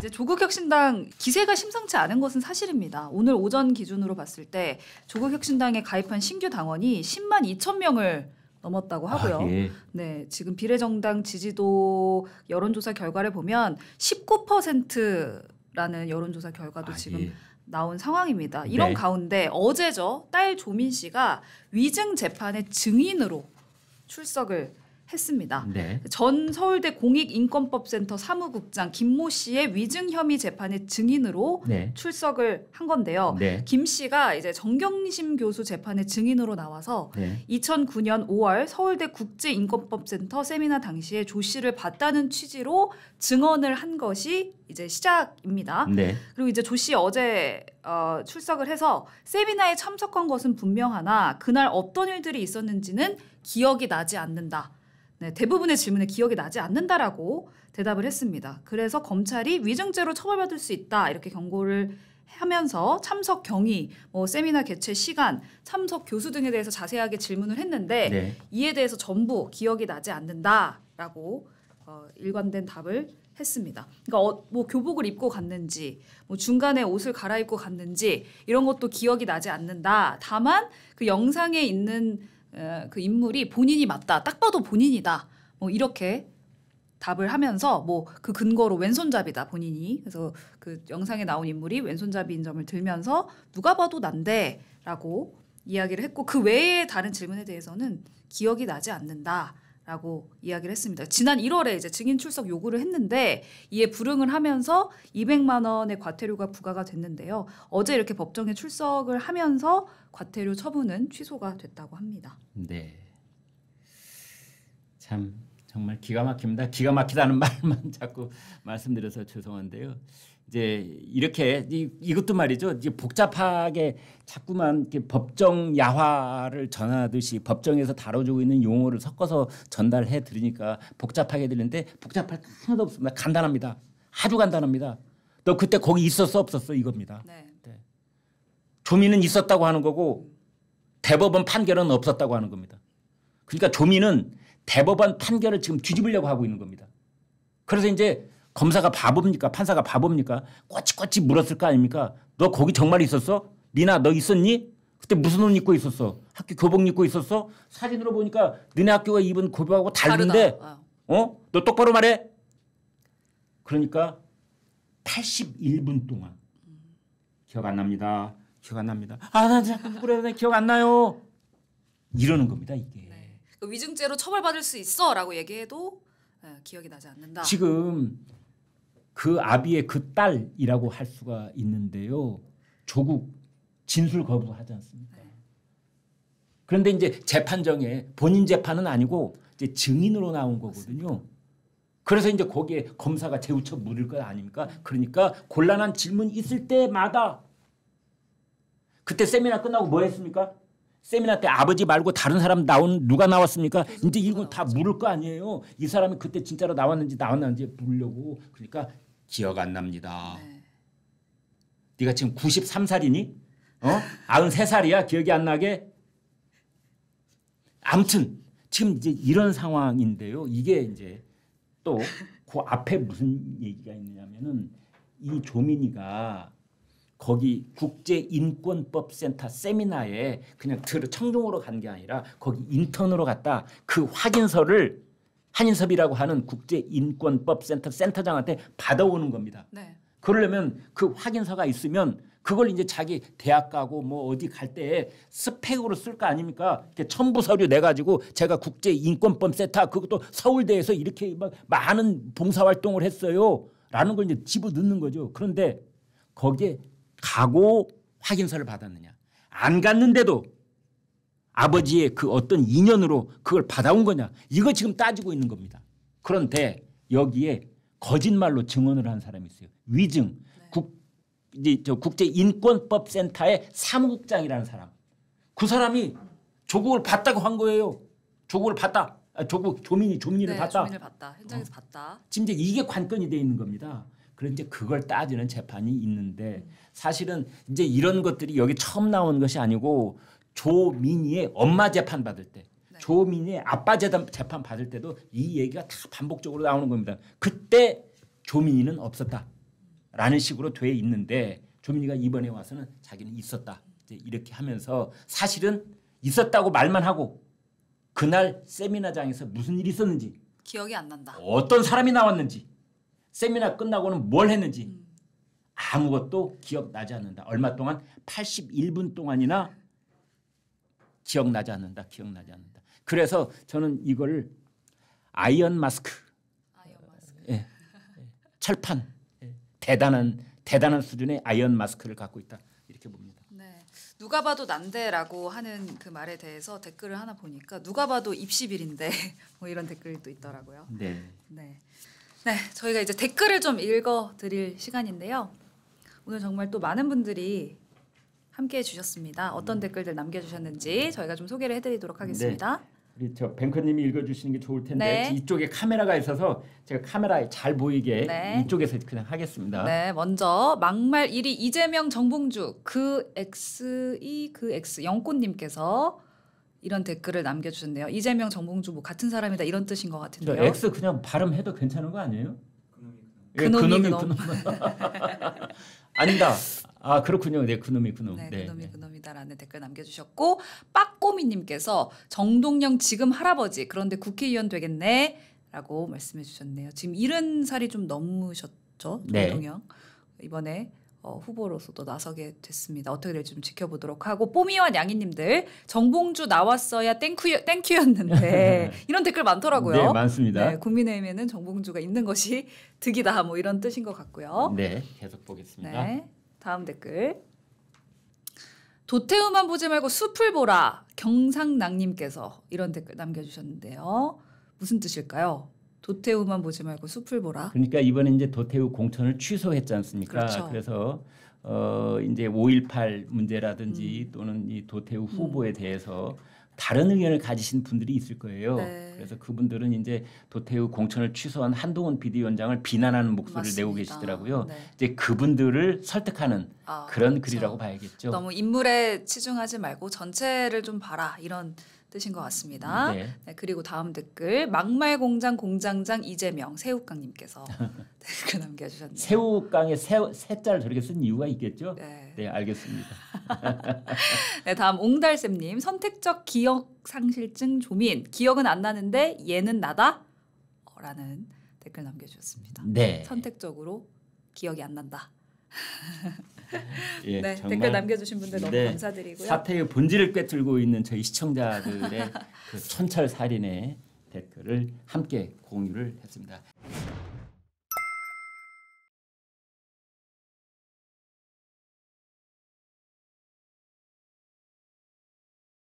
이제 조국 혁신당 기세가 심상치 않은 것은 사실입니다. 오늘 오전 기준으로 봤을 때 조국 혁신당에 가입한 신규 당원이 10만 2천 명을 넘었다고 아, 하고요. 아, 예. 네, 지금 비례정당 지지도 여론조사 결과를 보면 19%라는 여론조사 결과도 아, 지금 예. 나온 상황입니다. 이런 네. 가운데 어제죠 딸 조민 씨가 위증 재판의 증인으로 출석을 했습니다. 네. 전 서울대 공익인권법센터 사무국장 김모 씨의 위증 혐의 재판의 증인으로 네. 출석을 한 건데요. 네. 김 씨가 이제 정경심 교수 재판의 증인으로 나와서 2009년 5월 서울대 국제인권법센터 세미나 당시에 조 씨를 봤다는 취지로 증언을 한 것이 이제 시작입니다. 네. 그리고 이제 조 씨 어제 어, 출석을 해서 세미나에 참석한 것은 분명하나 그날 어떤 일들이 있었는지는 기억이 나지 않는다. 네, 대부분의 질문에 기억이 나지 않는다라고 대답을 했습니다. 그래서 검찰이 위증죄로 처벌받을 수 있다 이렇게 경고를 하면서 참석 경위, 뭐 세미나 개최 시간, 참석 교수 등에 대해서 자세하게 질문을 했는데 네. 이에 대해서 전부 기억이 나지 않는다라고 어, 일관된 답을 했습니다. 그러니까 어, 뭐 교복을 입고 갔는지, 뭐 중간에 옷을 갈아입고 갔는지 이런 것도 기억이 나지 않는다. 다만 그 영상에 있는 예, 그 인물이 본인이 맞다. 딱 봐도 본인이다. 뭐 이렇게 답을 하면서 뭐 그 근거로 왼손잡이다 본인이 그래서 그 영상에 나온 인물이 왼손잡이인 점을 들면서 누가 봐도 난데라고 이야기를 했고 그 외에 다른 질문에 대해서는 기억이 나지 않는다 라고 이야기를 했습니다. 지난 1월에 이제 증인 출석 요구를 했는데 이에 불응을 하면서 200만 원의 과태료가 부과가 됐는데요. 어제 이렇게 법정에 출석을 하면서 과태료 처분은 취소가 됐다고 합니다. 네. 참 정말 기가 막힙니다. 기가 막히다는 말만 자꾸 말씀드려서 죄송한데요. 이제 이렇게 이, 것도 말이죠. 이제 복잡하게 자꾸만 이렇게 법정 야화를 전하듯이 법정에서 다뤄주고 있는 용어를 섞어서 전달해 드리니까 복잡하게 들리는데 복잡할 하나도 없습니다. 간단합니다. 아주 간단합니다. 너 그때 거기 있었어 없었어 이겁니다. 네. 네. 조미는 있었다고 하는 거고 대법원 판결은 없었다고 하는 겁니다. 그러니까 조미는 대법원 판결을 지금 뒤집으려고 하고 있는 겁니다. 그래서 이제 검사가 바보입니까? 판사가 바보입니까? 꼬치꼬치 물었을 거 아닙니까? 너 거기 정말 있었어? 니나 너 있었니? 그때 무슨 옷 입고 있었어? 학교 교복 입고 있었어? 사진으로 보니까 너네 학교가 입은 교복하고 다른데 어. 어? 너 똑바로 말해. 그러니까 81분 동안 기억 안 납니다. 기억 안 납니다. 아, 나 자꾸 그래. 기억 안 나요. 이러는 겁니다, 이게. 그 위증죄로 처벌받을 수 있어라고 얘기해도 예, 기억이 나지 않는다. 지금 그 아비의 그 딸이라고 할 수가 있는데요. 조국 진술 거부하지 않습니까? 네. 그런데 이제 재판정에 본인 재판은 아니고 이제 증인으로 나온 거거든요. 맞습니다. 그래서 이제 거기에 검사가 재우쳐 물을 거 아닙니까? 그러니까 곤란한 질문 있을 때마다 그때 세미나 끝나고 뭐 했습니까? 세미나 때 아버지 말고 다른 사람 나온 누가 나왔습니까? 아, 이제 이건 다 물을 거 아니에요. 이 사람이 그때 진짜로 나왔는지 나왔는지 물려고 그러니까 기억 안 납니다. 네. 네가 지금 93살이니? 어? 93살이야? 기억이 안 나게? 암튼 지금 이제 이런 상황인데요. 이게 이제 또 그 앞에 무슨 얘기가 있느냐면은 이 조민이가 거기 국제인권법센터 세미나에 그냥 들어 청중으로 간 게 아니라 거기 인턴으로 갔다 그 확인서를 한인섭이라고 하는 국제인권법센터 센터장한테 받아오는 겁니다. 네. 그러려면 그 확인서가 있으면 그걸 이제 자기 대학 가고 뭐 어디 갈 때 스펙으로 쓸 거 아닙니까? 이렇게 첨부 서류 내 가지고 제가 국제 인권법 센터 그것도 서울대에서 이렇게 막 많은 봉사 활동을 했어요. 라는 걸 이제 집어넣는 거죠. 그런데 거기에 가고 확인서를 받았느냐. 안 갔는데도 아버지의 그 어떤 인연으로 그걸 받아온 거냐. 이거 지금 따지고 있는 겁니다. 그런데 여기에 거짓말로 증언을 한 사람이 있어요. 위증. 네. 국, 제인권법센터의 사무국장이라는 사람. 그 사람이 조국을 봤다고 한 거예요. 조국을 봤다. 아, 조국 조민이 조민이를 네, 봤다. 조민을 봤다. 현장에서 어. 봤다. 지금 이제 이게 관건이 돼 있는 겁니다. 그런데 그걸 따지는 재판이 있는데 사실은 이제 이런 것들이 여기 처음 나온 것이 아니고 조민희의 엄마 재판 받을 때 네. 조민희의 아빠 재판 받을 때도 이 얘기가 다 반복적으로 나오는 겁니다. 그때 조민희는 없었다라는 식으로 돼 있는데 조민희가 이번에 와서는 자기는 있었다 이제 이렇게 하면서 사실은 있었다고 말만 하고 그날 세미나장에서 무슨 일이 있었는지 기억이 안 난다. 어떤 사람이 나왔는지 세미나 끝나고는 뭘 했는지 음. 아무것도 기억나지 않는다. 얼마 동안 81분 동안이나 기억나지 않는다. 기억나지 않는다. 그래서 저는 이걸 아이언 마스크, 아이언 마스크. 예, 철판 예. 대단한 대단한 수준의 아이언 마스크를 갖고 있다. 이렇게 봅니다. 네. 누가 봐도 난데라고 하는 그 말에 대해서 댓글을 하나 보니까 누가 봐도 입시빌인데 뭐 이런 댓글도 있더라고요. 네. 네. 네, 저희가 이제 댓글을 좀 읽어드릴 시간인데요. 오늘 정말 또 많은 분들이 함께해 주셨습니다. 어떤 음. 댓글들 남겨주셨는지 저희가 좀 소개를 해드리도록 네. 하겠습니다. 네. 우리 저 뱅커님이 읽어주시는 게 좋을 텐데 네. 이쪽에 카메라가 있어서 제가 카메라에 잘 보이게 네. 이쪽에서 그냥 하겠습니다. 네, 먼저 막말 1위 이재명 정봉주 그 X 이 그 X 영꽃님께서 이런 댓글을 남겨주셨네요. 이재명 정봉주 뭐 같은 사람이다 이런 뜻인 것 같은데요. X 그냥 발음해도 괜찮은 거 아니에요? 그놈이 그놈. 예, 그놈. 아니다. 아 그렇군요. 네, 그놈이 그놈. 네, 네 그놈이 네. 그놈이다라는 댓글 남겨주셨고 빠꼬미님께서 정동영 지금 할아버지 그런데 국회의원 되겠네라고 말씀해주셨네요. 지금 7 0 살이 좀 넘으셨죠, 네. 정동영 네. 이번에 어, 후보로서도 나서게 됐습니다. 어떻게 될지 좀 지켜보도록 하고 뽀미와 양이님들 정봉주 나왔어야 땡큐 땡큐였는데 이런 댓글 많더라고요. 네 많습니다. 네, 국민의힘에는 정봉주가 있는 것이 득이다 뭐 이런 뜻인 것 같고요. 네 계속 보겠습니다. 네, 다음 댓글 도태우만 보지 말고 숲을 보라 경상낭님께서 이런 댓글 남겨주셨는데요. 무슨 뜻일까요? 도태우만 보지 말고 숲을 보라. 그러니까 이번에 이제 도태우 공천을 취소했지 않습니까? 그렇죠. 그래서 어 이제 5.18 문제라든지 음. 또는 이 도태우 후보에 음. 대해서 다른 의견을 가지신 분들이 있을 거예요. 네. 그래서 그분들은 이제 도태우 공천을 취소한 한동훈 비대위원장을 비난하는 목소리를 맞습니다. 내고 계시더라고요. 네. 이제 그분들을 설득하는 아, 그런 그렇죠. 글이라고 봐야겠죠. 너무 인물에 치중하지 말고 전체를 좀 봐라 이런 뜻인 것 같습니다. 네. 네, 그리고 다음 댓글 막말 공장 공장장 이재명 새우깡님께서 댓글 남겨주셨네요. 새우깡에 새 새자를 저렇게 쓴 이유가 있겠죠. 네. 네, 알겠습니다. 네, 다음 옹달쌤님 선택적 기억 상실증 조민 기억은 안 나는데 얘는 나다라는 댓글 남겨주셨습니다. 네. 선택적으로 기억이 안 난다. 예, 네, 댓글 남겨주신 분들 너무 네, 감사드리고요. 사태의 본질을 꿰뚫고 있는 저희 시청자들의 그 천철살인의 댓글을 함께 공유를 했습니다.